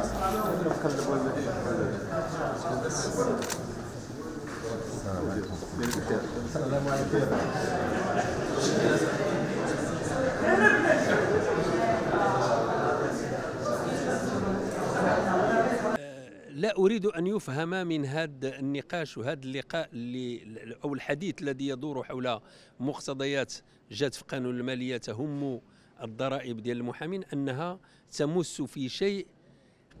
السلام عليكم لا أريد أن يفهم من هذا النقاش وهذا اللقاء اللي أو الحديث الذي يدور حول مقتضيات جات في قانون المالية تهم الضرائب ديال المحامين أنها تمس في شيء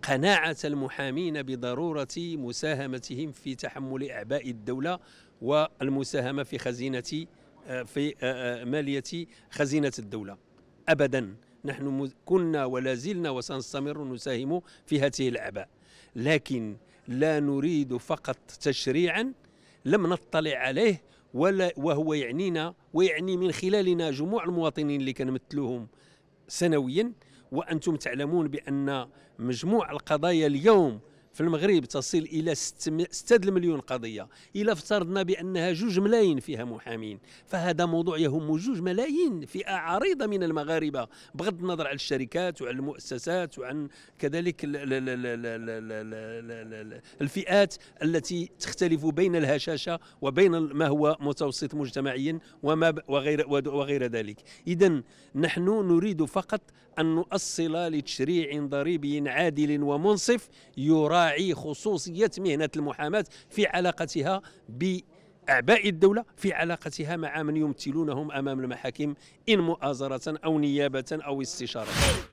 قناعة المحامين بضرورة مساهمتهم في تحمل أعباء الدولة والمساهمة في خزينة آه، في آه، آه، مالية خزينة الدولة أبدا نحن كنا ولا زلنا وسنستمر نساهم في هذه الأعباء لكن لا نريد فقط تشريعا لم نطلع عليه ولا وهو يعنينا ويعني من خلالنا جموع المواطنين اللي كنمثلوهم سنويا وانتم تعلمون بان مجموع القضايا اليوم في المغرب تصل إلى 6 مليون قضية الى افترضنا بأنها جوج ملايين فيها محامين فهذا موضوع يهم جوج ملايين فئة عريضة من المغاربة بغض النظر عن الشركات وعن المؤسسات وعن كذلك الفئات التي تختلف بين الهشاشة وبين ما هو متوسط مجتمعيا وما وغير وغير ذلك إذا نحن نريد فقط أن نؤصل لتشريع ضريبي عادل ومنصف يراعي راعي خصوصية مهنة المحاماة في علاقتها ب أعباء الدولة في علاقتها مع من يمثلونهم أمام المحاكم إن مؤازرة أو نيابة أو استشارة